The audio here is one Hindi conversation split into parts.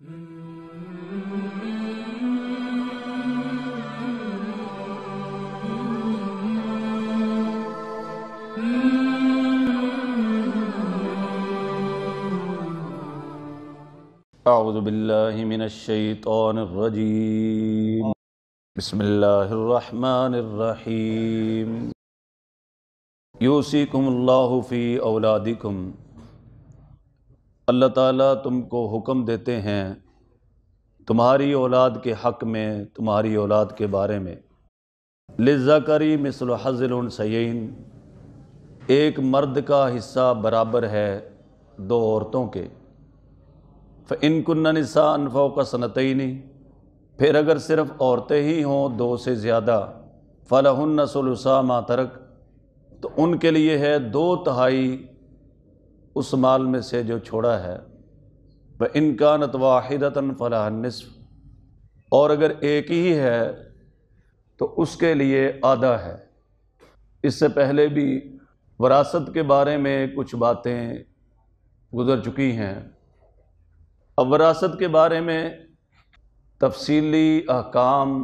أعوذ بالله من الشيطان الرجيم بسم الله الرحمن الرحيم يوصيكم الله في أولادكم अल्लाह ताला तुमको हुक्म देते हैं तुम्हारी औलाद के हक़ में तुम्हारी औलाद के बारे में लज़ाकरी मिसल हज़ल सैन एक मर्द का हिस्सा बराबर है दो औरतों के फ़िनकुन्नसा अनफ़ों का नहीं फिर अगर सिर्फ़ औरतें ही हों दो से ज़्यादा फ़लहन सलसा मातरक तो उनके लिए है दो तहाई उस माल में से जो छोड़ा है व इनकानत वाहिदतन फ़लाह और अगर एक ही है तो उसके लिए आधा है इससे पहले भी वरासत के बारे में कुछ बातें गुज़र चुकी हैं अब वरासत के बारे में तफसीली अहकाम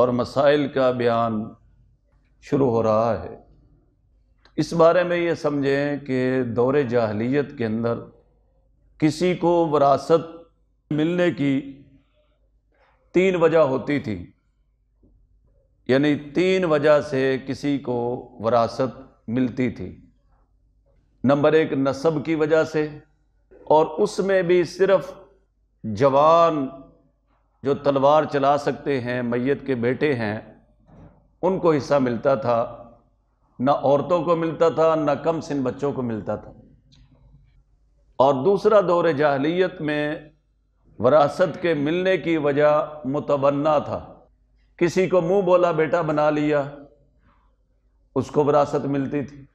और मसाइल का बयान शुरू हो रहा है इस बारे में ये समझें कि दौर जाहलीत के अंदर किसी को वरासत मिलने की तीन वजह होती थी यानी तीन वजह से किसी को वरासत मिलती थी नंबर एक नस्ब की वजह से और उसमें भी सिर्फ़ जवान जो तलवार चला सकते हैं मैत के बेटे हैं उनको हिस्सा मिलता था न औरतों को मिलता था न कम सिन बच्चों को मिलता था और दूसरा दौर जाहलीत में वरासत के मिलने की वजह मुतवन्ना था किसी को मुंह बोला बेटा बना लिया उसको वरासत मिलती थी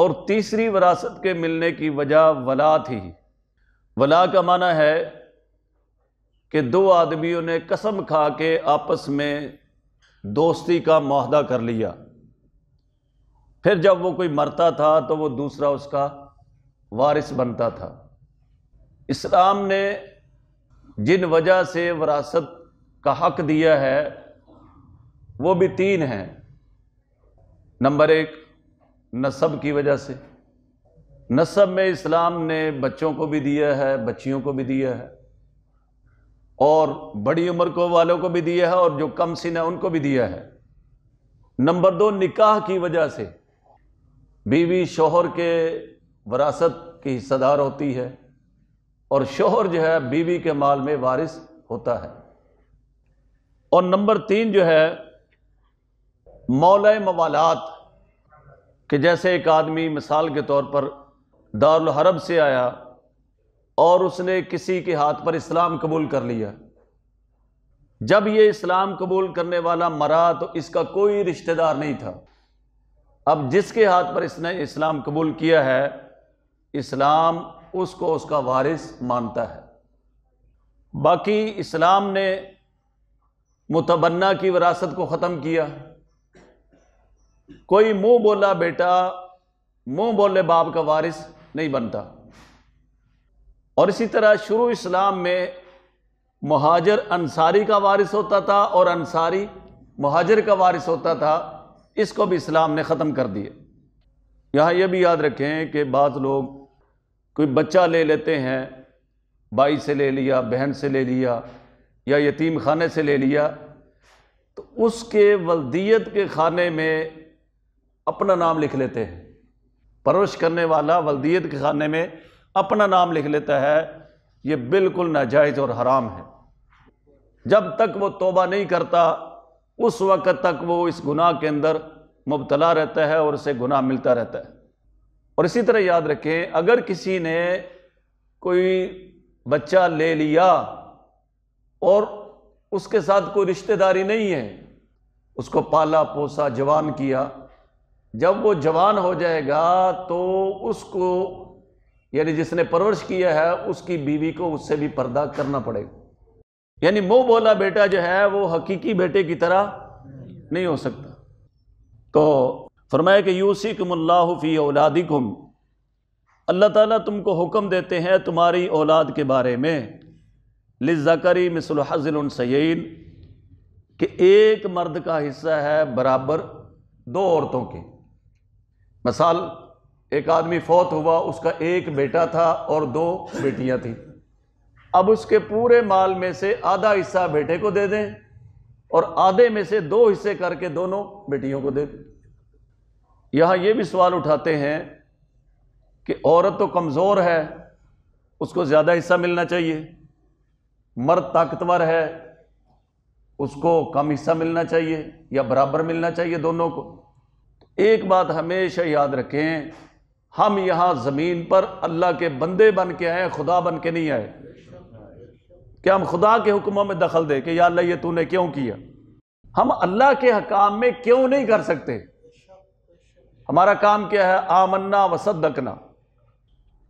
और तीसरी वरासत के मिलने की वजह वला थी वला का माना है कि दो आदमियों ने कसम खा के आपस में दोस्ती का माहदा कर लिया फिर जब वो कोई मरता था तो वो दूसरा उसका वारिस बनता था इस्लाम ने जिन वजह से वरासत का हक दिया है वो भी तीन हैं नंबर एक नसब की वजह से नसब में इस्लाम ने बच्चों को भी दिया है बच्चियों को भी दिया है और बड़ी उम्र को वालों को भी दिया है और जो कम सिन है उनको भी दिया है नंबर दो निकाह की वजह से बीवी शोहर के वरासत की हिस्सेदार होती है और शोहर जो है बीवी के माल में वारिस होता है और नंबर तीन जो है मौल मवालात कि जैसे एक आदमी मिसाल के तौर पर दारुल हरब से आया और उसने किसी के हाथ पर इस्लाम कबूल कर लिया जब ये इस्लाम कबूल करने वाला मरा तो इसका कोई रिश्तेदार नहीं था अब जिसके हाथ पर इसने इस्लाम कबूल किया है इस्लाम उसको उसका वारिस मानता है बाकी इस्लाम ने मुतबन्ना की विरासत को ख़त्म किया कोई मुंह बोला बेटा मुंह बोले बाप का वारिस नहीं बनता और इसी तरह शुरू इस्लाम में महाजर अंसारी का वारिस होता था और अंसारी महाजर का वारिस होता था इसको भी इस्लाम ने ख़त्म कर दिए यहाँ यह भी याद रखें कि बाद लोग कोई बच्चा ले लेते हैं भाई से ले लिया बहन से ले लिया या यतीम खाने से ले लिया तो उसके वलदियत के खाने में अपना नाम लिख लेते हैं परवरिश करने वाला वलदियत के खाने में अपना नाम लिख लेता है ये बिल्कुल नाजायज़ और हराम है जब तक वो तोबा नहीं करता उस वक़्त तक वो इस गुनाह के अंदर मुबतला रहता है और उसे गुनाह मिलता रहता है और इसी तरह याद रखें अगर किसी ने कोई बच्चा ले लिया और उसके साथ कोई रिश्तेदारी नहीं है उसको पाला पोसा जवान किया जब वो जवान हो जाएगा तो उसको यानी जिसने परवरिश किया है उसकी बीवी को उससे भी पर्दा करना पड़ेगा यानी मोह बोला बेटा जो है वो हकीकी बेटे की तरह नहीं हो सकता तो फरमाया कि यूसी कमल्लाफ़ी औलादिकुम अल्लाह ताला तुमको हुक्म देते हैं तुम्हारी औलाद के बारे में लिजा करी मिसल हज़िल सैन कि एक मर्द का हिस्सा है बराबर दो औरतों के मसाल एक आदमी फौत हुआ उसका एक बेटा था और दो बेटियां थीं अब उसके पूरे माल में से आधा हिस्सा बेटे को दे दें और आधे में से दो हिस्से करके दोनों बेटियों को दे दें यहाँ ये भी सवाल उठाते हैं कि औरत तो कमज़ोर है उसको ज़्यादा हिस्सा मिलना चाहिए मर्द ताकतवर है उसको कम हिस्सा मिलना चाहिए या बराबर मिलना चाहिए दोनों को तो एक बात हमेशा याद रखें हम यहाँ ज़मीन पर अल्लाह के बंदे बन के आए खुदा बन के नहीं आए कि हम खुदा के हुक्मों में दखल दे कि या अल्लाह ये तूने क्यों किया हम अल्लाह के हकाम में क्यों नहीं कर सकते हमारा काम क्या है आमन्ना वसदकना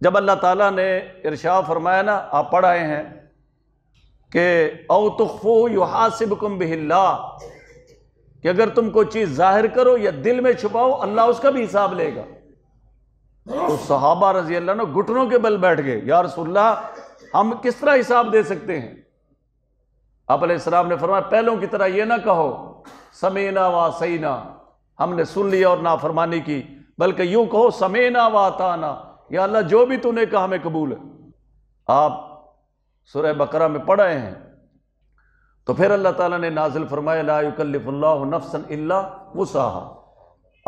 जब अल्लाह ताला ने इरशा फरमाया ना आप पढ़ आए हैं कि अवतफ़ो युहासिबकुम बिहिल्ला कि अगर तुम कोई चीज़ जाहिर करो या दिल में छुपाओ अल्लाह उसका भी हिसाब लेगा तो सहाबा रजी अल्लाह ने घुटनों के बल बैठ गए यार रसुल्ला हम किस तरह हिसाब दे सकते हैं आप सलाम ने फरमाया पहलों की तरह यह ना कहो समेना व सईना हमने सुन लिया और नाफरमानी की बल्कि यूं कहो समेना व ताना या अल्लाह जो भी तूने कहा हमें कबूल है आप सुरह बकरा में पढ़ाए हैं तो फिर अल्लाह ताला ने नाजिल फरमाया लाकल्ला नफसन अल्ला मुसाहा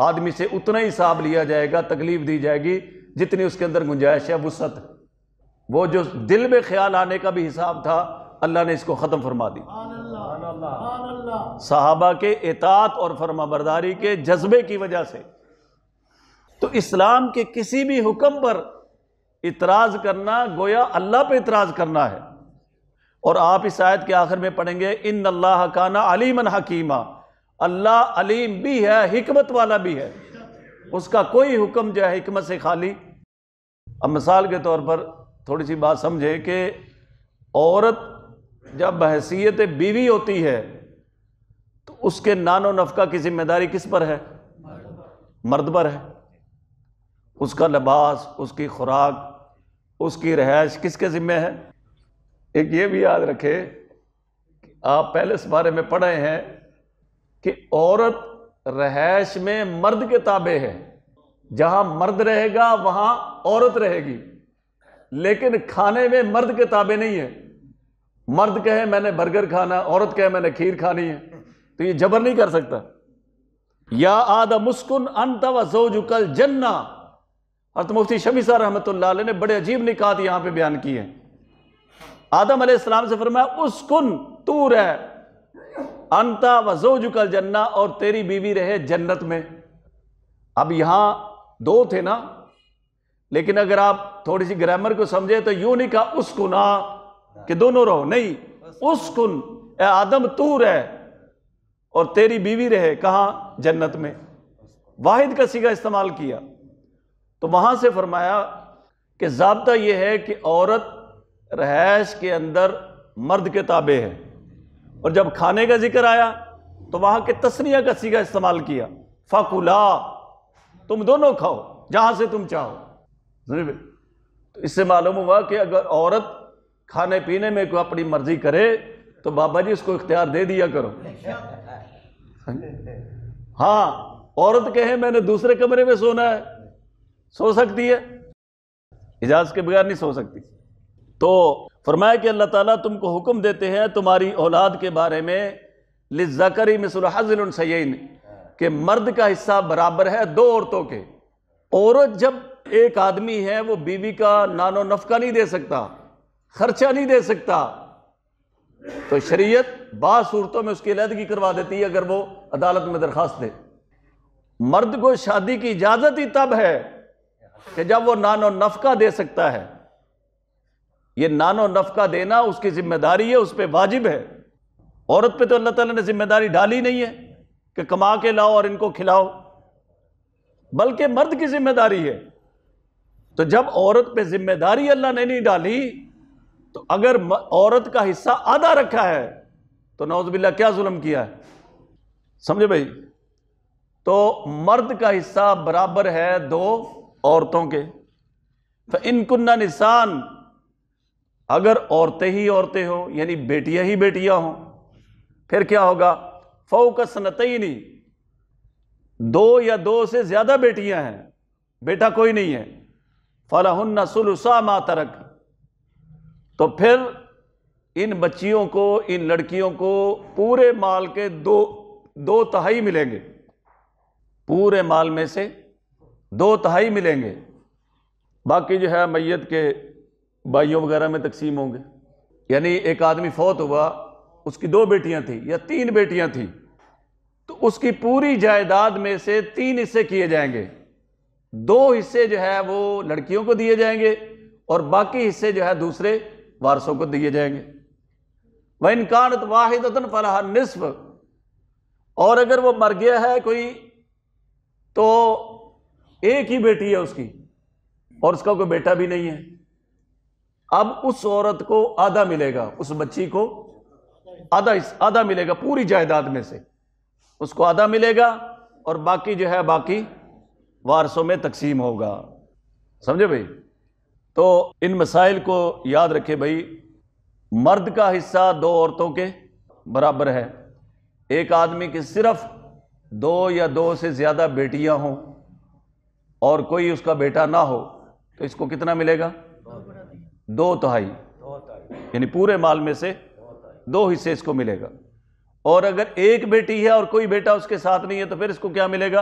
आदमी से उतना ही हिसाब लिया जाएगा तकलीफ दी जाएगी जितनी उसके अंदर गुंजाइश है वसत है वो जो दिल में ख्याल आने का भी हिसाब था अल्लाह ने इसको ख़त्म फरमा दी साहबा के एतात और फर्माबरदारी के जज्बे की वजह से तो इस्लाम के किसी भी हुक्म पर इतराज़ करना गोया अल्लाह पे इतराज़ करना है और आप इस आयत के आखिर में पढ़ेंगे इन अल्लाह काना अलीमन हकीमा अल्लाह अलीम भी है हमत वाला भी है उसका कोई हुक्म जो है हमत से खाली अब मिसाल के तौर पर थोड़ी सी बात समझे कि औरत जब बहसीत बीवी होती है तो उसके नानो नफका की जिम्मेदारी किस पर है मर्द पर है उसका लिबास उसकी खुराक उसकी रहायश किसके ज़िम्मे है एक ये भी याद रखे आप पहले इस बारे में पढ़े हैं कि औरत रहायश में मर्द के ताबे है जहां मर्द रहेगा वहां औरत रहेगी लेकिन खाने में मर्द के ताबे नहीं है मर्द कहे मैंने बर्गर खाना औरत कहे मैंने खीर खानी है तो ये जबर नहीं कर सकता या आद मुस्कुन अंत वोजुकल जन्ना और मुफ्ती शमी सर रहमत ने बड़े अजीब निकात यहां पे बयान की है आदम अलैहिस्सलाम से फरमाया उसकुन तू रह अंता जुकल जन्ना और तेरी बीवी रहे जन्नत में अब यहां दो थे ना लेकिन अगर आप थोड़ी सी ग्रामर को समझे तो यूं नहीं कहा उस कुन आ कि दोनों रहो नहीं उस कुन ए आदम तू रह और तेरी बीवी रहे कहा जन्नत में वाहिद का सीगा इस्तेमाल किया तो वहां से फरमाया कि जबता यह है कि औरत रहैश के अंदर मर्द के ताबे है और जब खाने का जिक्र आया तो वहां के तस्निया का सीगा इस्तेमाल किया फकुला तुम दोनों खाओ जहां से तुम चाहो तो इससे मालूम हुआ कि अगर औरत खाने पीने में कोई अपनी मर्जी करे तो बाबा जी उसको इख्तियार दे दिया करो हाँ औरत कहे मैंने दूसरे कमरे में सोना है सो सकती है इजाज़ के बगैर नहीं सो सकती तो फरमाया कि अल्लाह ताला तुमको हुक्म देते हैं तुम्हारी औलाद के बारे में लिजकरी हाजिल सैन के मर्द का हिस्सा बराबर है दो औरतों के औरत जब एक आदमी है वो बीवी का नानो नफका नहीं दे सकता खर्चा नहीं दे सकता तो शरीयत बाद सूरतों में उसकी अलहदगी करवा देती है अगर वो अदालत में दरख्वास्त दे मर्द को शादी की इजाज़त ही तब है कि जब वो नानो नफका दे सकता है ये नानो नफका देना उसकी जिम्मेदारी है उस पर वाजिब है औरत पे तो अल्लाह ताला ने जिम्मेदारी डाली नहीं है कि कमा के लाओ और इनको खिलाओ बल्कि मर्द की जिम्मेदारी है तो जब औरत पे जिम्मेदारी अल्लाह ने नहीं डाली तो अगर औरत का हिस्सा आधा रखा है तो नौजबिल्ला क्या जुल्म किया है समझे भाई तो मर्द का हिस्सा बराबर है दो औरतों के तो इनकुन्ना निशान अगर औरतें ही औरतें हों यानी बेटियां ही बेटियां हों फिर क्या होगा फोकस नहीं दो या दो से ज़्यादा बेटियां हैं बेटा कोई नहीं है फ़लाहन सलसा मा तरक तो फिर इन बच्चियों को इन लड़कियों को पूरे माल के दो दो तहाई मिलेंगे पूरे माल में से दो तहाई मिलेंगे बाकी जो है मैत के भाइयों वगैरह में तकसीम होंगे यानी एक आदमी फौत हुआ उसकी दो बेटियां थी या तीन बेटियां थीं तो उसकी पूरी जायदाद में से तीन हिस्से किए जाएंगे दो हिस्से जो है वो लड़कियों को दिए जाएंगे और बाकी हिस्से जो है दूसरे वारसों को दिए जाएंगे वह इनकान वाहिद फलाहा निसफ और अगर वो मर गया है कोई तो एक ही बेटी है उसकी और उसका कोई बेटा भी नहीं है अब उस औरत को आधा मिलेगा उस बच्ची को आधा आधा मिलेगा पूरी जायदाद में से उसको आधा मिलेगा और बाकी जो है बाकी वारसों में तकसीम होगा समझे भाई तो इन मसाइल को याद रखे भाई मर्द का हिस्सा दो औरतों के बराबर है एक आदमी के सिर्फ दो या दो से ज़्यादा बेटियां हों और कोई उसका बेटा ना हो तो इसको कितना मिलेगा दो तहाई यानी पूरे माल में से दो हिस्से इसको मिलेगा और अगर एक बेटी है और कोई बेटा उसके साथ नहीं है तो फिर इसको क्या मिलेगा